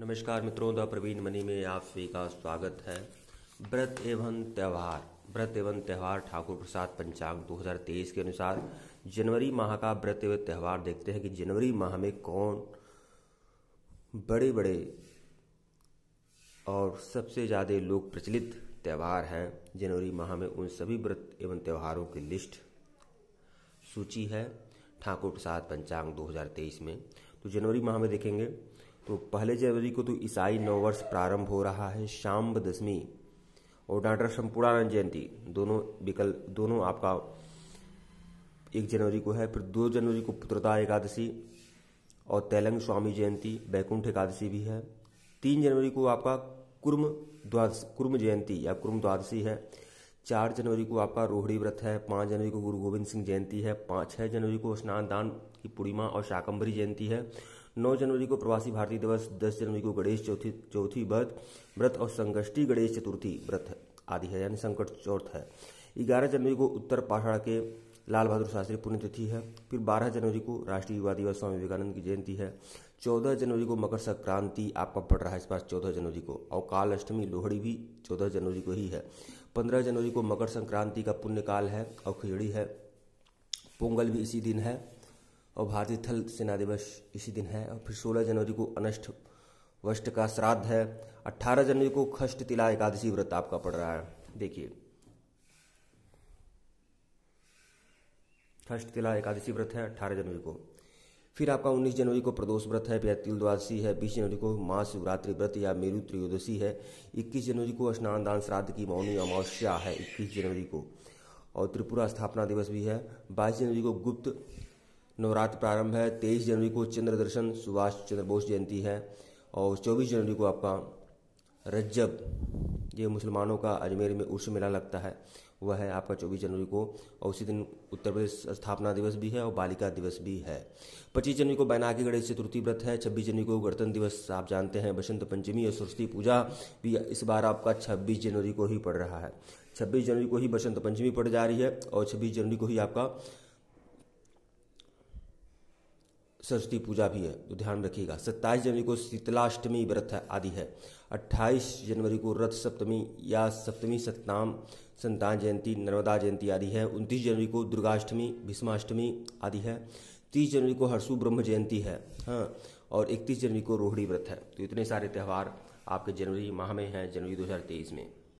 नमस्कार मित्रों the Praveen money में आप सभी का स्वागत है व्रत एवं त्यौहार व्रत एवं त्यौहार ठाकुर प्रसाद पंचांग 2023 के अनुसार जनवरी माह का व्रत एवं त्यौहार देखते हैं कि जनवरी माह में कौन बड़े बड़े और सबसे ज़्यादा लोग प्रचलित त्यौहार हैं जनवरी माह में उन सभी व्रत एवं त्यौहारों की लिस्ट सूची है ठाकुर प्रसाद पंचांग 2023 में तो जनवरी माह में देखेंगे तो पहले जनवरी को तो ईसाई नववर्ष प्रारंभ हो रहा है शाम दशमी और डॉक्टर शंपुरानंद जयंती दोनों विकल्प दोनों आपका एक जनवरी को है फिर दो जनवरी को पुत्रता एकादशी और तेलंग स्वामी जयंती बैकुंठ एकादशी भी है तीन जनवरी को आपका कुर्म द्वादश कुर्म जयंती या कुर्म द्वादशी है चार जनवरी को आपका रोहड़ी व्रत है पाँच जनवरी को गुरु गोविंद सिंह जयंती है पाँच छः जनवरी को स्नान दान की पूर्णिमा और शाकंभरी जयंती है 9 जनवरी को प्रवासी भारतीय दिवस 10 जनवरी को गणेश चौथी चौथी व्रत व्रत और संगष्टी गणेश चतुर्थी व्रत आदि है यानी संकट चौथ है ग्यारह जनवरी को उत्तर पाषाण के लाल बहादुर शास्त्री पुण्यतिथि है फिर 12 जनवरी को राष्ट्रीय युवा दिवस स्वामी विवेकानंद की जयंती है 14 जनवरी को मकर संक्रांति आपका पड़ रहा है इस बार 14 जनवरी को और काल अष्टमी लोहड़ी भी 14 जनवरी को ही है 15 जनवरी को मकर संक्रांति का पुण्यकाल है और खिचड़ी है पोंगल भी इसी दिन है और भारतीय थल सेना दिवस इसी दिन है और फिर 16 जनवरी को अनष्ट वष्ट का श्राद्ध है 18 जनवरी को खष्ट तिला एकादशी व्रत आपका पड़ रहा है देखिए खष्ट तिला एकादशी व्रत है 18 जनवरी को फिर आपका 19 जनवरी को प्रदोष व्रत है या तिल द्वादशी है 20 जनवरी को महाशिवरात्रि व्रत या मेरु त्रयोदशी है 21 जनवरी को स्नान दान श्राद्ध की मौनी अमावस्या है 21 जनवरी को और त्रिपुरा स्थापना दिवस भी है 22 जनवरी को गुप्त नवरात्र प्रारंभ है तेईस जनवरी को चंद्र दर्शन सुभाष चंद्र बोस जयंती है और चौबीस जनवरी को आपका रज्जब ये मुसलमानों का अजमेर में उर्स मेला लगता है वह है आपका चौबीस जनवरी को और उसी दिन उत्तर प्रदेश स्थापना दिवस भी है और बालिका दिवस भी है पच्चीस जनवरी को बैनाकी गणेश चतुर्थी व्रत है छब्बीस जनवरी को गणतंत्र दिवस आप जानते हैं बसंत पंचमी और सरस्वती पूजा भी इस बार आपका छब्बीस जनवरी को ही पड़ रहा है छब्बीस जनवरी को ही बसंत पंचमी पड़ जा रही है और छब्बीस जनवरी को ही आपका सरस्वती पूजा भी है तो ध्यान रखिएगा सत्ताईस जनवरी को शीतलाष्टमी व्रत है आदि है अट्ठाईस जनवरी को रथ सप्तमी या सप्तमी सतनाम संतान जयंती नर्मदा जयंती आदि है उनतीस जनवरी को दुर्गाष्टमी भीष्माष्टमी आदि है तीस जनवरी को हरसु ब्रह्म जयंती है हाँ और इकतीस जनवरी को रोहड़ी व्रत है तो इतने सारे त्यौहार आपके जनवरी माह में हैं जनवरी दो में